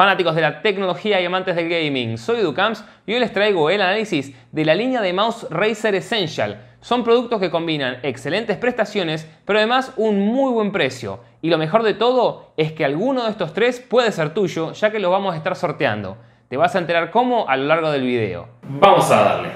fanáticos de la tecnología y amantes del gaming. Soy Ducamps y hoy les traigo el análisis de la línea de mouse Razer Essential. Son productos que combinan excelentes prestaciones, pero además un muy buen precio. Y lo mejor de todo es que alguno de estos tres puede ser tuyo, ya que lo vamos a estar sorteando. Te vas a enterar cómo a lo largo del video. Vamos a darle.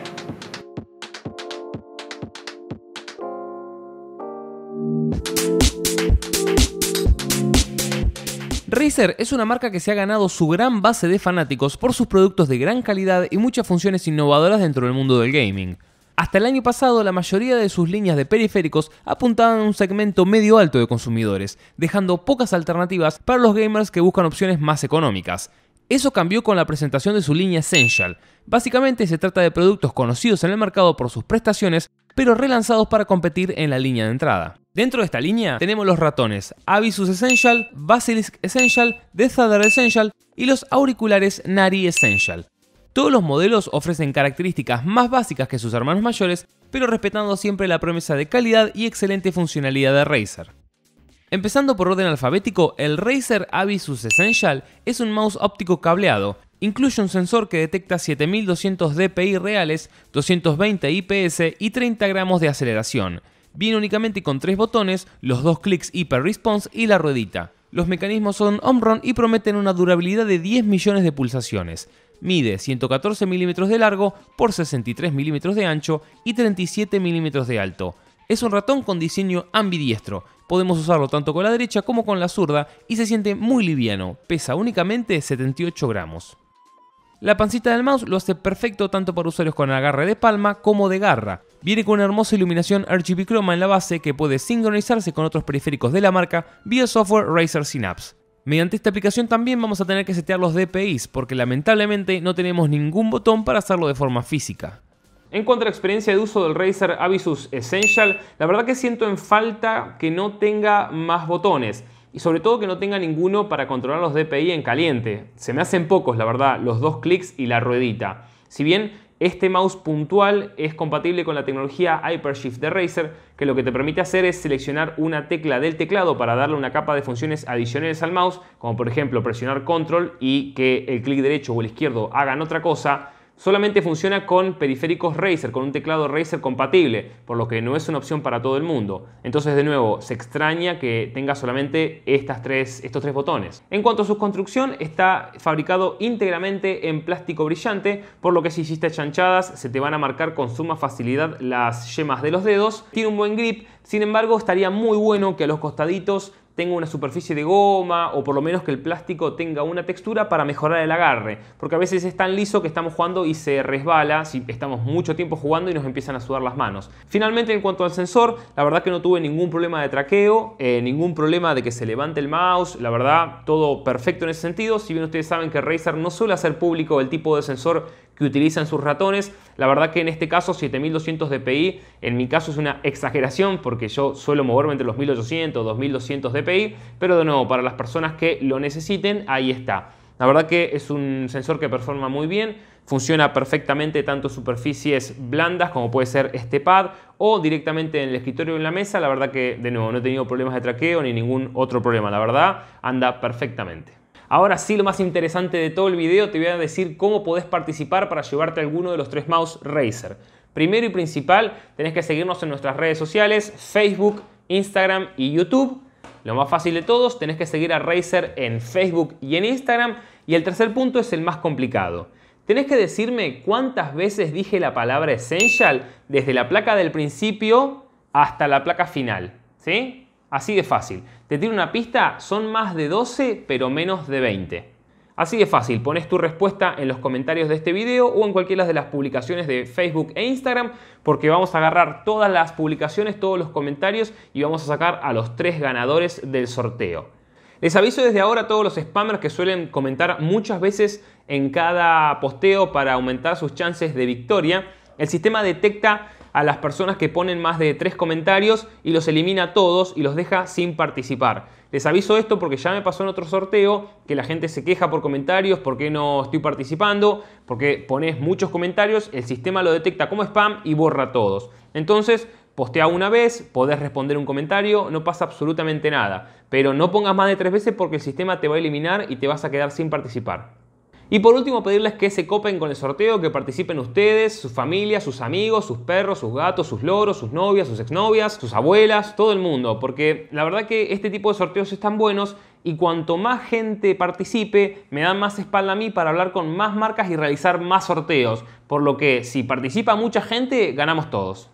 es una marca que se ha ganado su gran base de fanáticos por sus productos de gran calidad y muchas funciones innovadoras dentro del mundo del gaming. Hasta el año pasado, la mayoría de sus líneas de periféricos apuntaban a un segmento medio alto de consumidores, dejando pocas alternativas para los gamers que buscan opciones más económicas. Eso cambió con la presentación de su línea Essential. Básicamente se trata de productos conocidos en el mercado por sus prestaciones, pero relanzados para competir en la línea de entrada. Dentro de esta línea tenemos los ratones Avisus Essential, Basilisk Essential, Death Essential y los auriculares Nari Essential. Todos los modelos ofrecen características más básicas que sus hermanos mayores, pero respetando siempre la promesa de calidad y excelente funcionalidad de Razer. Empezando por orden alfabético, el Razer Avisus Essential es un mouse óptico cableado. Incluye un sensor que detecta 7200 dpi reales, 220 IPS y 30 gramos de aceleración. Viene únicamente con tres botones, los dos clics Hyper Response y la ruedita. Los mecanismos son Omron y prometen una durabilidad de 10 millones de pulsaciones. Mide 114 milímetros de largo por 63 milímetros de ancho y 37 milímetros de alto. Es un ratón con diseño ambidiestro. Podemos usarlo tanto con la derecha como con la zurda y se siente muy liviano. Pesa únicamente 78 gramos. La pancita del mouse lo hace perfecto tanto para usuarios con agarre de palma como de garra. Viene con una hermosa iluminación RGB Chroma en la base que puede sincronizarse con otros periféricos de la marca vía software Razer Synapse. Mediante esta aplicación también vamos a tener que setear los DPIs, porque lamentablemente no tenemos ningún botón para hacerlo de forma física. En cuanto a la experiencia de uso del Razer Avisus Essential, la verdad que siento en falta que no tenga más botones y sobre todo que no tenga ninguno para controlar los DPI en caliente. Se me hacen pocos, la verdad, los dos clics y la ruedita. Si bien este mouse puntual es compatible con la tecnología Hypershift de Razer, que lo que te permite hacer es seleccionar una tecla del teclado para darle una capa de funciones adicionales al mouse, como por ejemplo presionar control y que el clic derecho o el izquierdo hagan otra cosa, Solamente funciona con periféricos Razer, con un teclado Razer compatible, por lo que no es una opción para todo el mundo. Entonces, de nuevo, se extraña que tenga solamente estas tres, estos tres botones. En cuanto a su construcción, está fabricado íntegramente en plástico brillante, por lo que si hiciste chanchadas se te van a marcar con suma facilidad las yemas de los dedos. Tiene un buen grip, sin embargo, estaría muy bueno que a los costaditos tenga una superficie de goma o por lo menos que el plástico tenga una textura para mejorar el agarre, porque a veces es tan liso que estamos jugando y se resbala si estamos mucho tiempo jugando y nos empiezan a sudar las manos. Finalmente en cuanto al sensor, la verdad que no tuve ningún problema de traqueo, eh, ningún problema de que se levante el mouse, la verdad todo perfecto en ese sentido, si bien ustedes saben que Razer no suele hacer público el tipo de sensor que utilizan sus ratones. La verdad que en este caso 7200 dpi, en mi caso es una exageración porque yo suelo moverme entre los 1800, 2200 dpi, pero de nuevo, para las personas que lo necesiten, ahí está. La verdad que es un sensor que performa muy bien, funciona perfectamente tanto superficies blandas como puede ser este pad o directamente en el escritorio o en la mesa. La verdad que de nuevo no he tenido problemas de traqueo ni ningún otro problema, la verdad anda perfectamente. Ahora sí, lo más interesante de todo el video, te voy a decir cómo podés participar para llevarte alguno de los tres mouse Razer. Primero y principal, tenés que seguirnos en nuestras redes sociales, Facebook, Instagram y YouTube. Lo más fácil de todos, tenés que seguir a Razer en Facebook y en Instagram. Y el tercer punto es el más complicado. Tenés que decirme cuántas veces dije la palabra Essential desde la placa del principio hasta la placa final. ¿Sí? Así de fácil. Te tiro una pista, son más de 12 pero menos de 20. Así de fácil, pones tu respuesta en los comentarios de este video o en cualquiera de las publicaciones de Facebook e Instagram porque vamos a agarrar todas las publicaciones, todos los comentarios y vamos a sacar a los tres ganadores del sorteo. Les aviso desde ahora a todos los spammers que suelen comentar muchas veces en cada posteo para aumentar sus chances de victoria. El sistema detecta a las personas que ponen más de tres comentarios y los elimina todos y los deja sin participar. Les aviso esto porque ya me pasó en otro sorteo que la gente se queja por comentarios, por qué no estoy participando, porque pones muchos comentarios, el sistema lo detecta como spam y borra todos. Entonces, postea una vez, podés responder un comentario, no pasa absolutamente nada. Pero no pongas más de tres veces porque el sistema te va a eliminar y te vas a quedar sin participar. Y por último, pedirles que se copen con el sorteo, que participen ustedes, sus familias, sus amigos, sus perros, sus gatos, sus loros, sus novias, sus exnovias, sus abuelas, todo el mundo. Porque la verdad que este tipo de sorteos están buenos y cuanto más gente participe, me dan más espalda a mí para hablar con más marcas y realizar más sorteos. Por lo que si participa mucha gente, ganamos todos.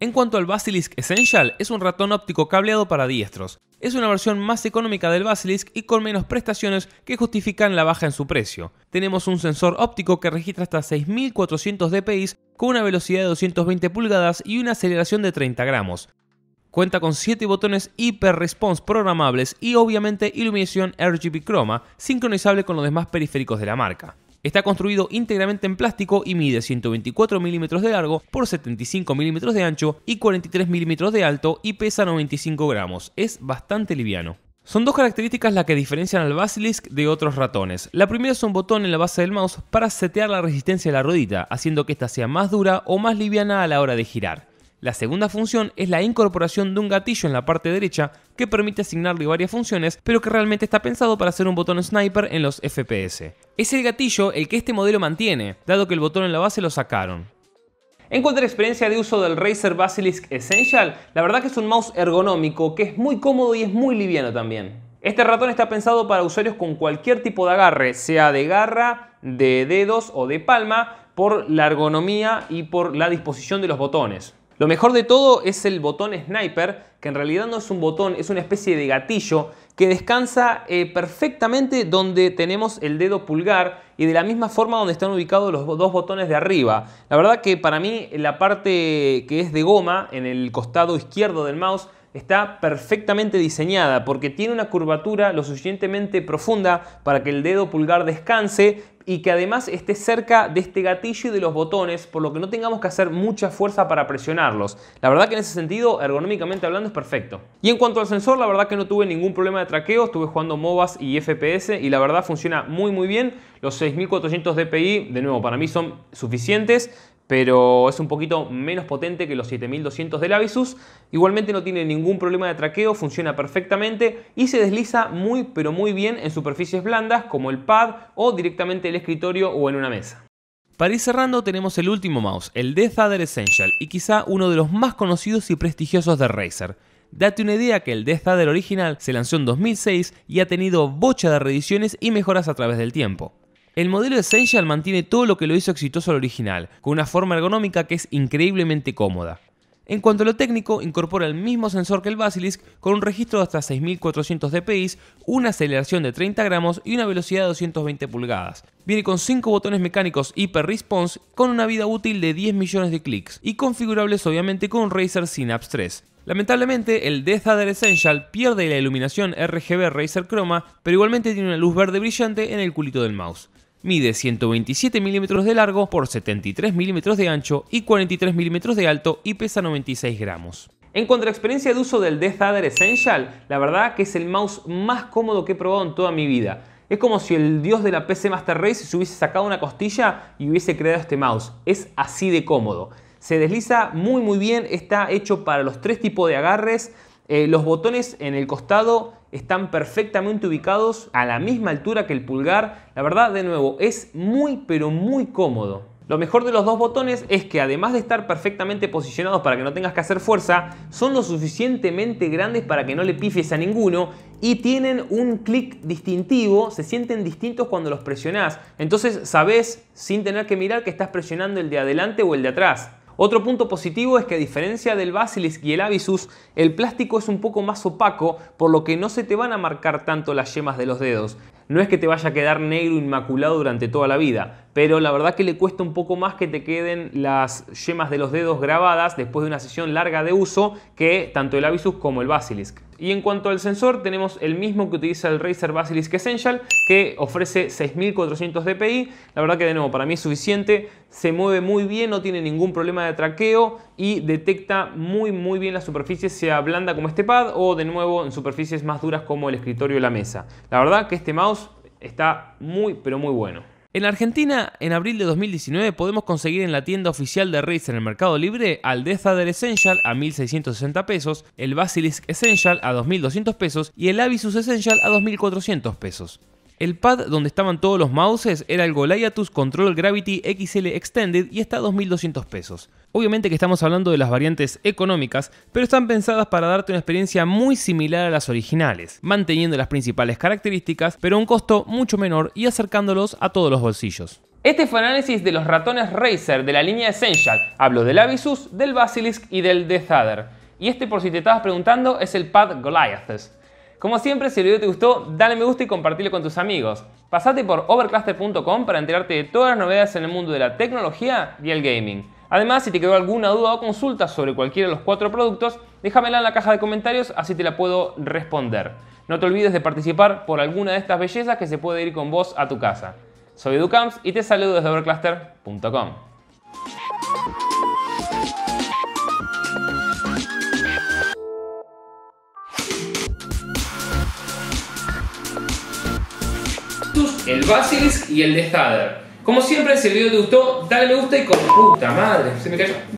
En cuanto al Basilisk Essential, es un ratón óptico cableado para diestros. Es una versión más económica del Basilisk y con menos prestaciones que justifican la baja en su precio. Tenemos un sensor óptico que registra hasta 6400 dpi con una velocidad de 220 pulgadas y una aceleración de 30 gramos. Cuenta con 7 botones Hyper Response programables y obviamente iluminación RGB Chroma, sincronizable con los demás periféricos de la marca. Está construido íntegramente en plástico y mide 124 milímetros de largo por 75 milímetros de ancho y 43 milímetros de alto y pesa 95 gramos. Es bastante liviano. Son dos características las que diferencian al Basilisk de otros ratones. La primera es un botón en la base del mouse para setear la resistencia de la ruedita, haciendo que ésta sea más dura o más liviana a la hora de girar. La segunda función es la incorporación de un gatillo en la parte derecha que permite asignarle varias funciones, pero que realmente está pensado para ser un botón sniper en los FPS. Es el gatillo el que este modelo mantiene, dado que el botón en la base lo sacaron. En cuanto a la experiencia de uso del Razer Basilisk Essential, la verdad que es un mouse ergonómico que es muy cómodo y es muy liviano también. Este ratón está pensado para usuarios con cualquier tipo de agarre, sea de garra, de dedos o de palma, por la ergonomía y por la disposición de los botones. Lo mejor de todo es el botón Sniper, que en realidad no es un botón, es una especie de gatillo que descansa eh, perfectamente donde tenemos el dedo pulgar y de la misma forma donde están ubicados los dos botones de arriba. La verdad que para mí la parte que es de goma en el costado izquierdo del mouse está perfectamente diseñada porque tiene una curvatura lo suficientemente profunda para que el dedo pulgar descanse y que además esté cerca de este gatillo y de los botones, por lo que no tengamos que hacer mucha fuerza para presionarlos. La verdad que en ese sentido, ergonómicamente hablando, es perfecto. Y en cuanto al sensor, la verdad que no tuve ningún problema de traqueo, estuve jugando MOBAs y FPS y la verdad funciona muy muy bien. Los 6400 DPI, de nuevo, para mí son suficientes pero es un poquito menos potente que los 7200 del Avisus. Igualmente no tiene ningún problema de traqueo, funciona perfectamente y se desliza muy pero muy bien en superficies blandas como el pad o directamente el escritorio o en una mesa. Para ir cerrando tenemos el último mouse, el Death Adder Essential y quizá uno de los más conocidos y prestigiosos de Razer. Date una idea que el Death Adder original se lanzó en 2006 y ha tenido bocha de reediciones y mejoras a través del tiempo. El modelo Essential mantiene todo lo que lo hizo exitoso al original, con una forma ergonómica que es increíblemente cómoda. En cuanto a lo técnico, incorpora el mismo sensor que el Basilisk con un registro de hasta 6400 dpi, una aceleración de 30 gramos y una velocidad de 220 pulgadas. Viene con 5 botones mecánicos Hyper Response con una vida útil de 10 millones de clics y configurables obviamente con Razer Synapse 3. Lamentablemente, el Death Adder Essential pierde la iluminación RGB Razer Chroma, pero igualmente tiene una luz verde brillante en el culito del mouse. Mide 127 milímetros de largo por 73 milímetros de ancho y 43 milímetros de alto y pesa 96 gramos. En cuanto a experiencia de uso del Death Essential, la verdad que es el mouse más cómodo que he probado en toda mi vida. Es como si el dios de la PC Master Race se hubiese sacado una costilla y hubiese creado este mouse. Es así de cómodo. Se desliza muy muy bien, está hecho para los tres tipos de agarres, eh, los botones en el costado están perfectamente ubicados a la misma altura que el pulgar. La verdad, de nuevo, es muy pero muy cómodo. Lo mejor de los dos botones es que además de estar perfectamente posicionados para que no tengas que hacer fuerza, son lo suficientemente grandes para que no le pifies a ninguno y tienen un clic distintivo, se sienten distintos cuando los presionás. Entonces sabes sin tener que mirar que estás presionando el de adelante o el de atrás. Otro punto positivo es que a diferencia del Basilisk y el Avisus, el plástico es un poco más opaco, por lo que no se te van a marcar tanto las yemas de los dedos. No es que te vaya a quedar negro inmaculado durante toda la vida, pero la verdad que le cuesta un poco más que te queden las yemas de los dedos grabadas después de una sesión larga de uso que tanto el Avisus como el Basilisk. Y en cuanto al sensor, tenemos el mismo que utiliza el Razer Basilisk Essential, que ofrece 6400 dpi. La verdad que de nuevo, para mí es suficiente, se mueve muy bien, no tiene ningún problema de traqueo, y detecta muy muy bien las superficies, sea blanda como este pad o de nuevo en superficies más duras como el escritorio o la mesa. La verdad que este mouse está muy pero muy bueno. En Argentina, en abril de 2019, podemos conseguir en la tienda oficial de Razer en el Mercado Libre al Death Essential a 1.660 pesos, el Basilisk Essential a 2.200 pesos y el Avisus Essential a 2.400 pesos. El pad donde estaban todos los mouses era el Goliathus Control Gravity XL Extended y está a 2.200 pesos. Obviamente que estamos hablando de las variantes económicas, pero están pensadas para darte una experiencia muy similar a las originales, manteniendo las principales características, pero a un costo mucho menor y acercándolos a todos los bolsillos. Este fue análisis de los ratones Razer de la línea Essential. Hablo del Avisus, del Basilisk y del Death Y este, por si te estabas preguntando, es el Pad Goliathus. Como siempre, si el video te gustó, dale me gusta y compártelo con tus amigos. Pasate por overcluster.com para enterarte de todas las novedades en el mundo de la tecnología y el gaming. Además, si te quedó alguna duda o consulta sobre cualquiera de los cuatro productos, déjamela en la caja de comentarios, así te la puedo responder. No te olvides de participar por alguna de estas bellezas que se puede ir con vos a tu casa. Soy Camps y te saludo desde overcluster.com. el Basilisk y el de Stader. Como siempre, si el video te gustó, dale me gusta y con puta madre, se me cayó.